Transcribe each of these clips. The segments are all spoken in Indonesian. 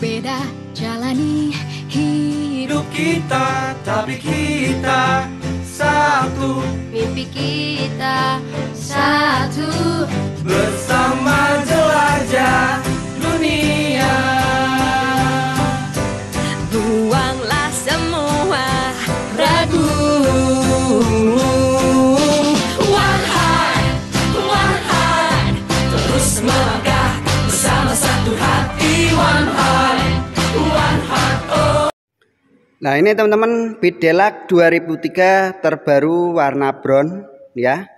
beda jalani hidup kita Tapi kita satu Mimpi kita satu Bersama jelajah dunia Nah ini teman-teman Bidelak 2003 terbaru warna brown ya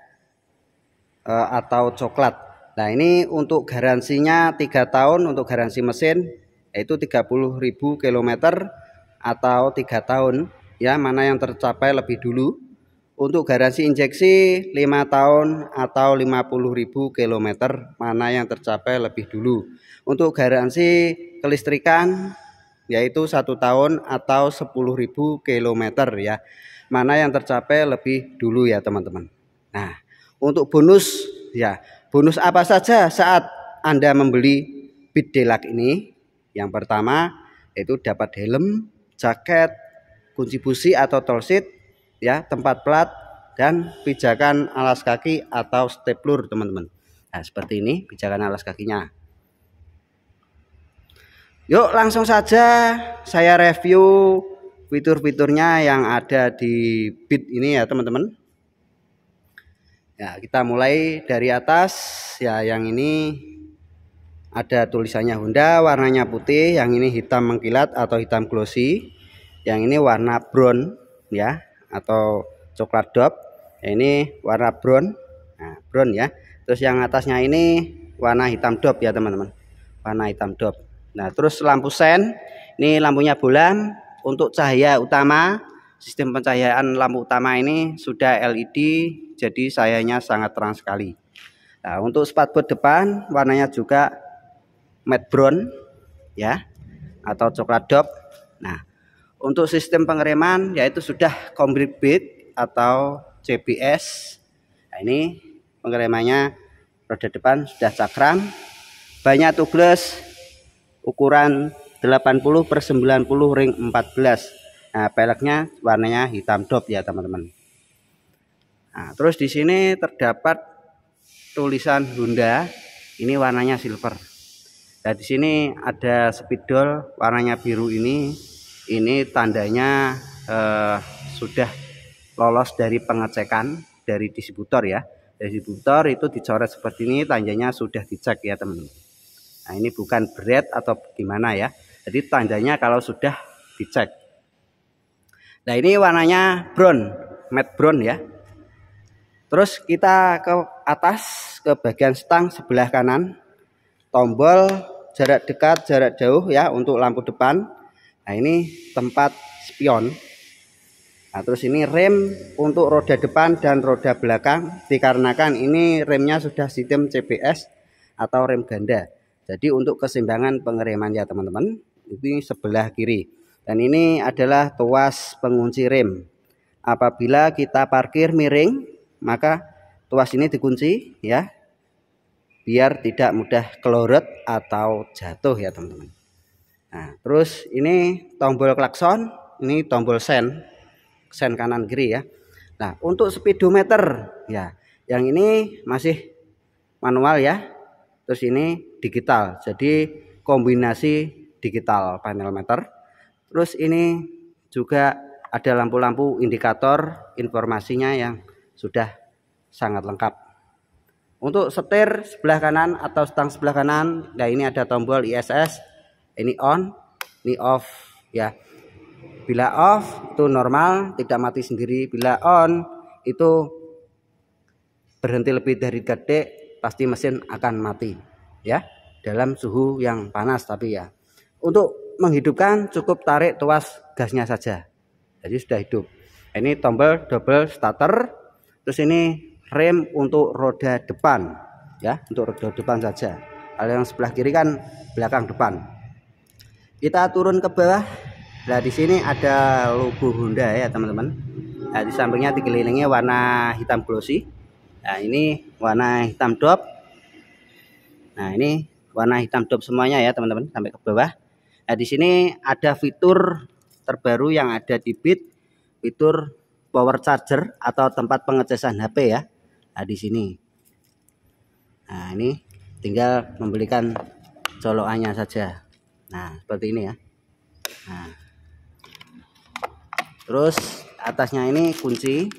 e, atau coklat. Nah ini untuk garansinya 3 tahun untuk garansi mesin yaitu 30.000 km atau 3 tahun ya mana yang tercapai lebih dulu. Untuk garansi injeksi 5 tahun atau 50.000 km mana yang tercapai lebih dulu. Untuk garansi kelistrikan yaitu satu tahun atau 10.000 kilometer ya. Mana yang tercapai lebih dulu ya teman-teman. Nah, untuk bonus ya, bonus apa saja saat Anda membeli delak ini? Yang pertama yaitu dapat helm, jaket, kunci busi atau seat ya, tempat plat dan pijakan alas kaki atau steplur teman-teman. Nah, seperti ini pijakan alas kakinya. Yuk langsung saja saya review fitur-fiturnya yang ada di Bit ini ya teman-teman. Ya, kita mulai dari atas. Ya, yang ini ada tulisannya Honda, warnanya putih, yang ini hitam mengkilat atau hitam glossy. Yang ini warna brown ya atau coklat dop. Ya, ini warna brown. Nah, brown ya. Terus yang atasnya ini warna hitam dop ya teman-teman. Warna hitam dop. Nah, terus lampu sen, ini lampunya bulan untuk cahaya utama. Sistem pencahayaan lampu utama ini sudah LED, jadi sayanya sangat terang sekali. Nah, untuk spatbot depan warnanya juga matte brown ya atau coklat dop. Nah, untuk sistem pengereman yaitu sudah complete bit atau CBS. Nah, ini pengeremannya roda depan sudah cakram. Banyak tubeless ukuran 80 per 90 ring 14 nah peleknya warnanya hitam dop ya teman-teman nah, terus di sini terdapat tulisan Honda ini warnanya silver dan nah, di sini ada spidol warnanya biru ini ini tandanya eh, sudah lolos dari pengecekan dari distributor ya distributor itu dicoret seperti ini tandanya sudah dicek ya teman-teman Nah ini bukan berat atau gimana ya. Jadi tandanya kalau sudah dicek. Nah ini warnanya brown, matte brown ya. Terus kita ke atas ke bagian stang sebelah kanan. Tombol jarak dekat, jarak jauh ya untuk lampu depan. Nah ini tempat spion. Nah terus ini rem untuk roda depan dan roda belakang dikarenakan ini remnya sudah sistem CBS atau rem ganda. Jadi untuk keseimbangan ya teman-teman ini sebelah kiri. Dan ini adalah tuas pengunci rem. Apabila kita parkir miring, maka tuas ini dikunci ya. Biar tidak mudah kelorot atau jatuh ya teman-teman. Nah, terus ini tombol klakson, ini tombol sen. Sen kanan kiri ya. Nah, untuk speedometer ya, yang ini masih manual ya terus ini digital jadi kombinasi digital panel meter terus ini juga ada lampu-lampu indikator informasinya yang sudah sangat lengkap untuk setir sebelah kanan atau stang sebelah kanan ya ini ada tombol ISS ini on ini off ya bila off itu normal tidak mati sendiri bila on itu berhenti lebih dari detik pasti mesin akan mati ya dalam suhu yang panas tapi ya untuk menghidupkan cukup tarik tuas gasnya saja jadi sudah hidup ini tombol double starter terus ini rem untuk roda depan ya untuk roda depan saja kalau yang sebelah kiri kan belakang depan kita turun ke bawah nah di sini ada logo Honda ya teman-teman nah, di sampingnya dikelilingi warna hitam glossy nah ini warna hitam drop nah ini warna hitam drop semuanya ya teman-teman sampai ke bawah nah di sini ada fitur terbaru yang ada di bit fitur power charger atau tempat pengecasan HP ya nah di sini nah ini tinggal membelikan colokannya saja nah seperti ini ya nah terus atasnya ini kunci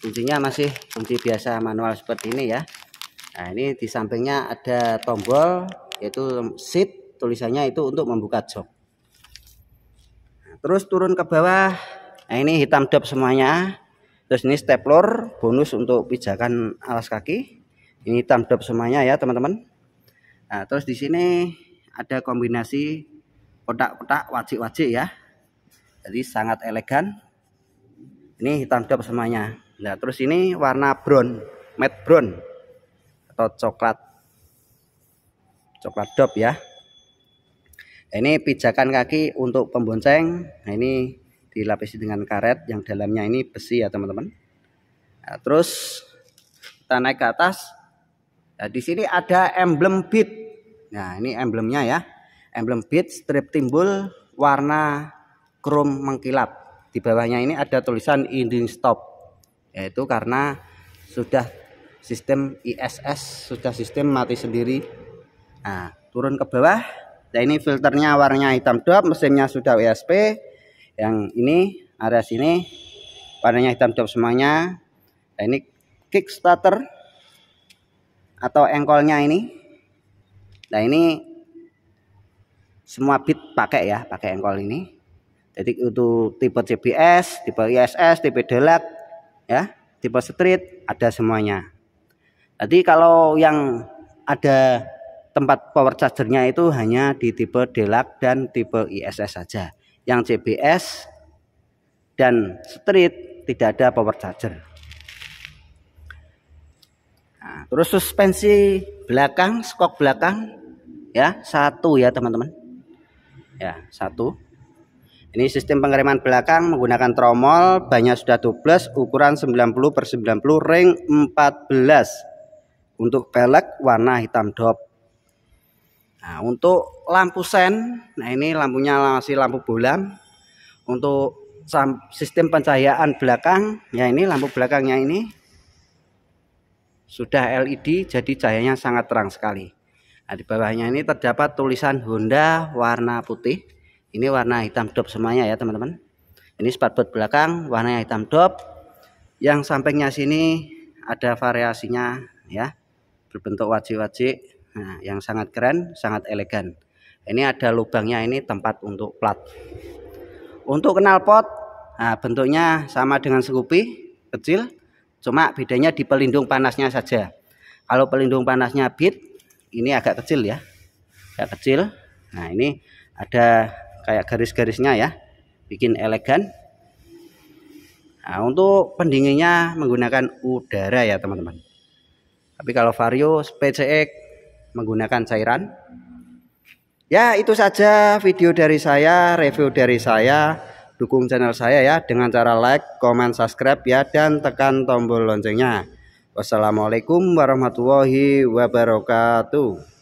kuncinya masih kunci biasa manual seperti ini ya nah ini di sampingnya ada tombol yaitu seat tulisannya itu untuk membuka jok nah, terus turun ke bawah nah ini hitam dop semuanya terus ini stepler bonus untuk pijakan alas kaki ini hitam dop semuanya ya teman-teman nah, terus di sini ada kombinasi kotak-kotak wajik-wajik ya jadi sangat elegan ini hitam dop semuanya Nah, terus ini warna brown, matte brown atau coklat. Coklat dop ya. Nah, ini pijakan kaki untuk pembonceng. Nah, ini dilapisi dengan karet yang dalamnya ini besi ya, teman-teman. Nah, terus kita naik ke atas. Nah, di sini ada emblem bit Nah, ini emblemnya ya. Emblem bit strip timbul warna chrome mengkilap. Di bawahnya ini ada tulisan ending stop yaitu nah, karena sudah sistem ISS sudah sistem mati sendiri nah turun ke bawah nah ini filternya warnanya hitam drop mesinnya sudah WSP yang ini area sini warnanya hitam drop semuanya nah ini kickstarter atau engkolnya ini nah ini semua bit pakai ya pakai engkol ini jadi itu tipe CBS tipe ISS tipe Deluxe, ya tipe street ada semuanya jadi kalau yang ada tempat power chargernya itu hanya di tipe deluxe dan tipe ISS saja yang CBS dan street tidak ada power charger nah, terus suspensi belakang skok belakang ya satu ya teman-teman ya satu ini sistem pengereman belakang menggunakan tromol, banyak sudah tubeless, ukuran 90 per 90, ring 14. Untuk pelek warna hitam dop. Nah, untuk lampu sen, nah ini lampunya masih lampu bulan. Untuk sistem pencahayaan belakang, ya ini lampu belakangnya ini sudah LED jadi cahayanya sangat terang sekali. Nah, di bawahnya ini terdapat tulisan Honda warna putih. Ini warna hitam dop semuanya ya teman-teman. Ini spatbot belakang warna hitam dop. Yang sampingnya sini ada variasinya ya. Berbentuk wajik-wajik. Nah, yang sangat keren, sangat elegan. Ini ada lubangnya ini tempat untuk plat. Untuk knalpot nah, bentuknya sama dengan Scoopy kecil. Cuma bedanya di pelindung panasnya saja. Kalau pelindung panasnya bit ini agak kecil ya. Agak kecil. Nah, ini ada kayak garis-garisnya ya bikin elegan nah untuk pendinginnya menggunakan udara ya teman-teman tapi kalau vario spcx menggunakan cairan ya itu saja video dari saya review dari saya dukung channel saya ya dengan cara like comment subscribe ya dan tekan tombol loncengnya Wassalamualaikum warahmatullahi wabarakatuh.